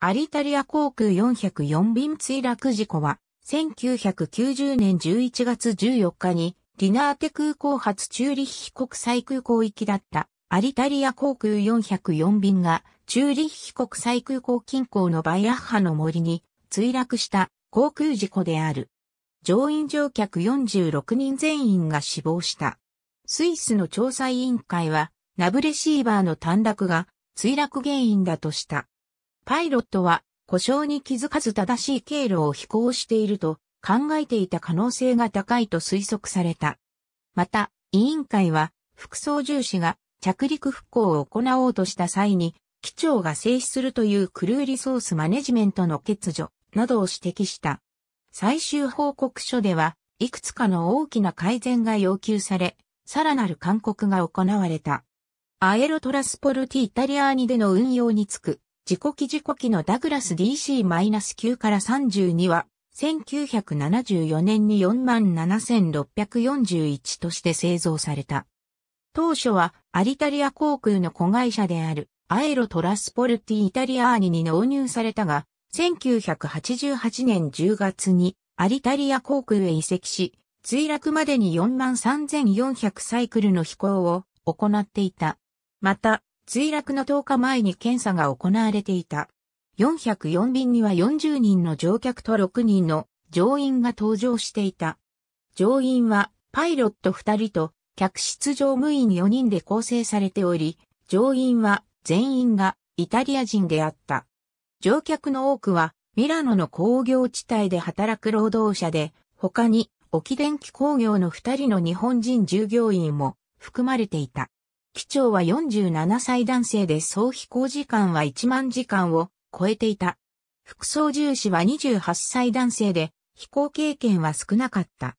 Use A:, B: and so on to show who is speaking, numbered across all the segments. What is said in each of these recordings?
A: アリタリア航空404便墜落事故は、1990年11月14日に、ディナーテ空港発チューリッヒ国際空港行きだったアリタリア航空404便がチューリッヒ国際空港近郊のバイアッハの森に墜落した航空事故である。乗員乗客46人全員が死亡した。スイスの調査委員会はナブレシーバーの短絡が墜落原因だとした。パイロットは故障に気づかず正しい経路を飛行していると考えていた可能性が高いと推測された。また、委員会は副操縦士が着陸復興を行おうとした際に、機長が制止するというクルーリソースマネジメントの欠如などを指摘した。最終報告書では、いくつかの大きな改善が要求され、さらなる勧告が行われた。アエロトラスポルティイタリアーニでの運用につく、自己記事故機のダグラス DC-9 から32は、1974年に47,641として製造された。当初はアリタリア航空の子会社であるアエロトラスポルティイタリアーニに納入されたが、1988年10月にアリタリア航空へ移籍し、墜落までに43,400サイクルの飛行を行っていた。また、墜落の10日前に検査が行われていた。404便には40人の乗客と6人の乗員が搭乗していた。乗員はパイロット2人と客室乗務員4人で構成されており、乗員は全員がイタリア人であった。乗客の多くはミラノの工業地帯で働く労働者で、他に沖電気工業の2人の日本人従業員も含まれていた。機長は47歳男性で総飛行時間は1万時間を超えていた。副操縦士は28歳男性で、飛行経験は少なかった。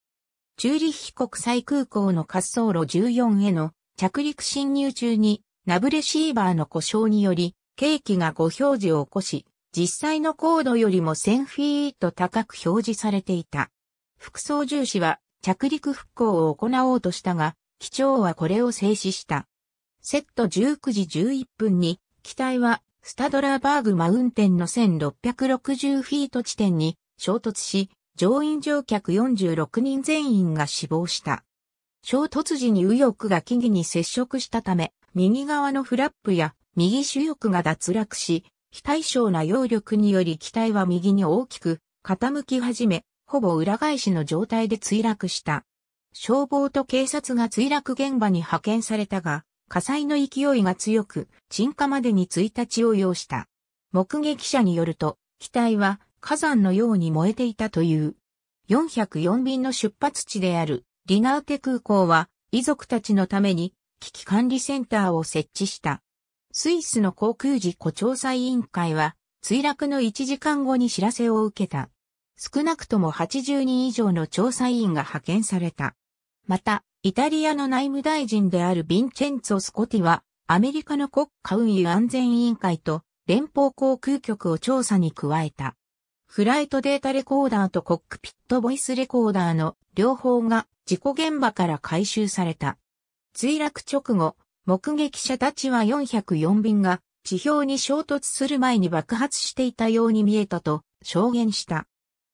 A: チューリッヒ国際空港の滑走路14への着陸侵入中にナブレシーバーの故障により、計器が誤表示を起こし、実際の高度よりも1000フィート高く表示されていた。副操縦士は着陸復興を行おうとしたが、機長はこれを制止した。セット19時11分に、機体はスタドラーバーグマウンテンの1660フィート地点に衝突し、乗員乗客46人全員が死亡した。衝突時に右翼が木々に接触したため、右側のフラップや右主翼が脱落し、非対称な揚力により機体は右に大きく傾き始め、ほぼ裏返しの状態で墜落した。消防と警察が墜落現場に派遣されたが、火災の勢いが強く、沈下までに1日を要した。目撃者によると、機体は火山のように燃えていたという。404便の出発地であるリナーテ空港は遺族たちのために危機管理センターを設置した。スイスの航空事故調査委員会は墜落の1時間後に知らせを受けた。少なくとも80人以上の調査委員が派遣された。また、イタリアの内務大臣であるヴィンチェンツォ・スコティは、アメリカの国家運輸安全委員会と連邦航空局を調査に加えた。フライトデータレコーダーとコックピットボイスレコーダーの両方が事故現場から回収された。墜落直後、目撃者たちは404便が地表に衝突する前に爆発していたように見えたと証言した。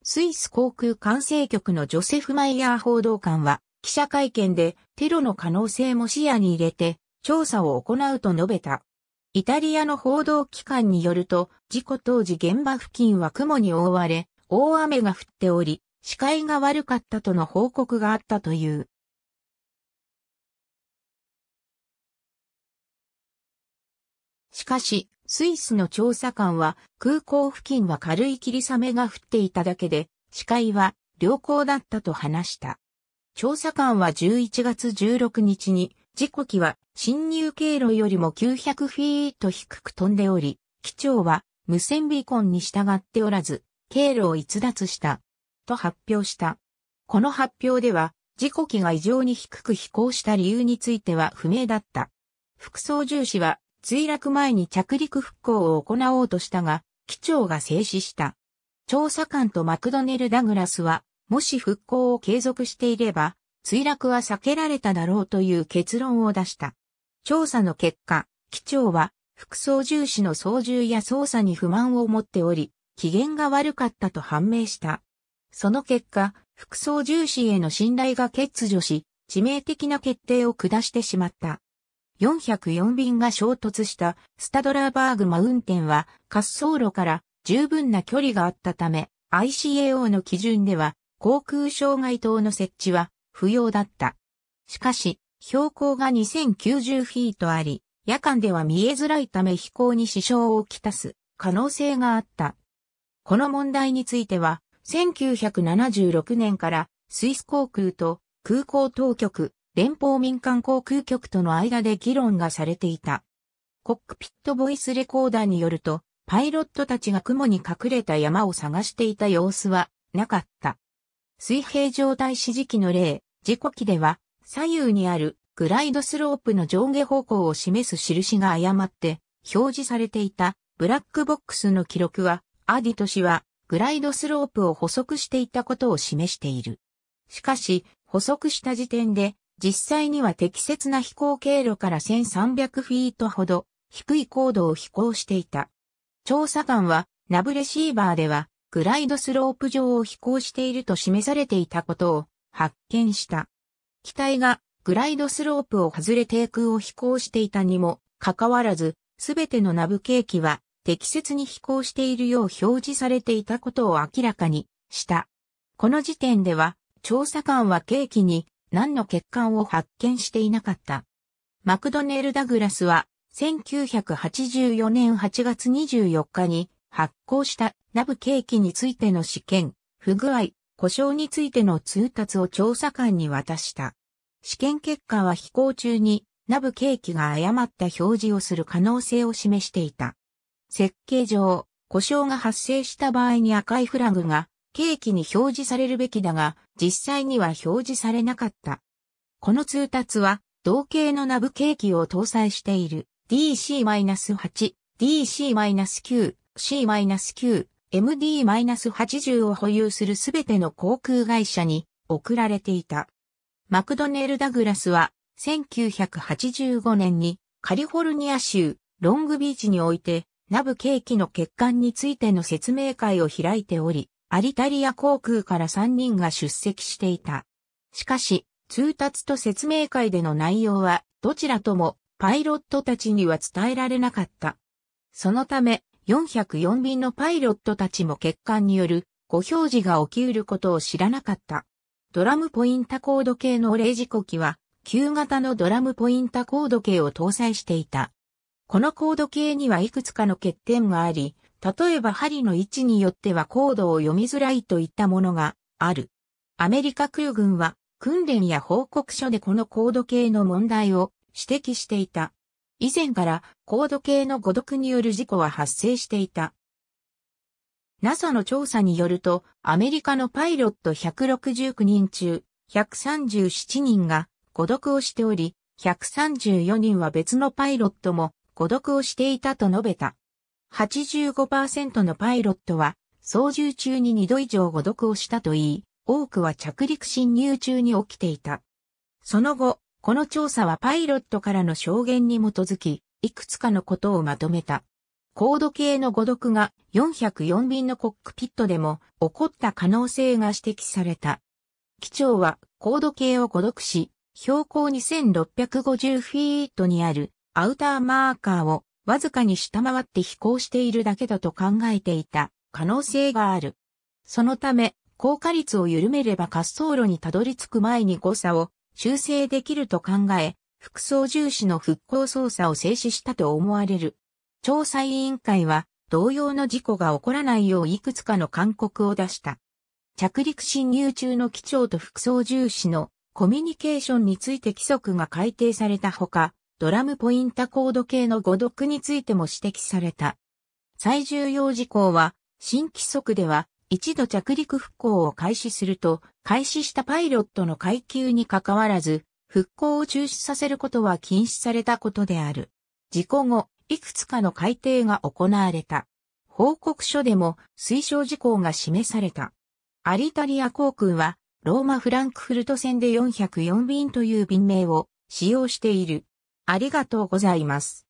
A: スイス航空管制局のジョセフ・マイヤー報道官は記者会見でテロの可能性も視野に入れて調査を行うと述べた。イタリアの報道機関によると、事故当時現場付近は雲に覆われ、大雨が降っており、視界が悪かったとの報告があったという。しかし、スイスの調査官は空港付近は軽い霧雨が降っていただけで、視界は良好だったと話した。調査官は11月16日に、事故機は侵入経路よりも900フィート低く飛んでおり、機長は無線ビーコンに従っておらず、経路を逸脱した、と発表した。この発表では、事故機が異常に低く飛行した理由については不明だった。副操縦士は墜落前に着陸復興を行おうとしたが、機長が制止した。調査官とマクドネル・ダグラスはもし復興を継続していれば、墜落は避けられただろうという結論を出した。調査の結果、機長は、副操縦士の操縦や操作に不満を持っており、機嫌が悪かったと判明した。その結果、副操縦士への信頼が欠如し、致命的な決定を下してしまった。404便が衝突したスタドラーバーグマウンテンは滑走路から十分な距離があったため、ICAO の基準では航空障害灯の設置は不要だった。しかし、標高が2090フィートあり、夜間では見えづらいため飛行に支障をきたす可能性があった。この問題については、1976年からスイス航空と空港当局、連邦民間航空局との間で議論がされていた。コックピットボイスレコーダーによると、パイロットたちが雲に隠れた山を探していた様子はなかった。水平状態指示器の例、事故機では、左右にあるグライドスロープの上下方向を示す印が誤って表示されていたブラックボックスの記録は、アディト氏はグライドスロープを補足していたことを示している。しかし、補足した時点で、実際には適切な飛行経路から1300フィートほど低い高度を飛行していた。調査官は、ナブレシーバーでは、グライドスロープ上を飛行していると示されていたことを発見した。機体がグライドスロープを外れ低空を飛行していたにもかかわらず、すべてのナブケーキは適切に飛行しているよう表示されていたことを明らかにした。この時点では、調査官はケーキに何の欠陥を発見していなかった。マクドネル・ダグラスは1984年8月24日に発行したナブケーキについての試験、不具合、故障についての通達を調査官に渡した。試験結果は飛行中にナブケーキが誤った表示をする可能性を示していた。設計上、故障が発生した場合に赤いフラグがケーキに表示されるべきだが、実際には表示されなかった。この通達は、同型のナブケーキを搭載している DC-8、DC-9、C-9 MD-80 を保有するすべての航空会社に送られていた。マクドネル・ダグラスは1985年にカリフォルニア州ロングビーチにおいてナブケーキの欠陥についての説明会を開いており、アリタリア航空から3人が出席していた。しかし、通達と説明会での内容はどちらともパイロットたちには伝えられなかった。そのため、404便のパイロットたちも欠陥による誤表示が起きうることを知らなかった。ドラムポインタコード系の0時刻機は、旧型のドラムポインタコード系を搭載していた。このコード系にはいくつかの欠点があり、例えば針の位置によってはコードを読みづらいといったものがある。アメリカ空軍は訓練や報告書でこのコード系の問題を指摘していた。以前から高度系の誤読による事故は発生していた。NASA の調査によると、アメリカのパイロット169人中、137人が誤読をしており、134人は別のパイロットも誤読をしていたと述べた。85%のパイロットは、操縦中に2度以上誤読をしたといい、多くは着陸侵入中に起きていた。その後、この調査はパイロットからの証言に基づき、いくつかのことをまとめた。高度計の誤読が404便のコックピットでも起こった可能性が指摘された。機長は高度計を誤読し、標高2650フィートにあるアウターマーカーをわずかに下回って飛行しているだけだと考えていた可能性がある。そのため、高架率を緩めれば滑走路にたどり着く前に誤差を修正できると考え、副操縦士の復興操作を制止したと思われる。調査委員会は同様の事故が起こらないよういくつかの勧告を出した。着陸侵入中の機長と副操縦士のコミュニケーションについて規則が改定されたほか、ドラムポインタコード系の誤読についても指摘された。最重要事項は、新規則では一度着陸復興を開始すると、開始したパイロットの階級にかかわらず、復興を中止させることは禁止されたことである。事故後、いくつかの改定が行われた。報告書でも推奨事項が示された。アリタリア航空は、ローマ・フランクフルト線で404便という便名を使用している。ありがとうございます。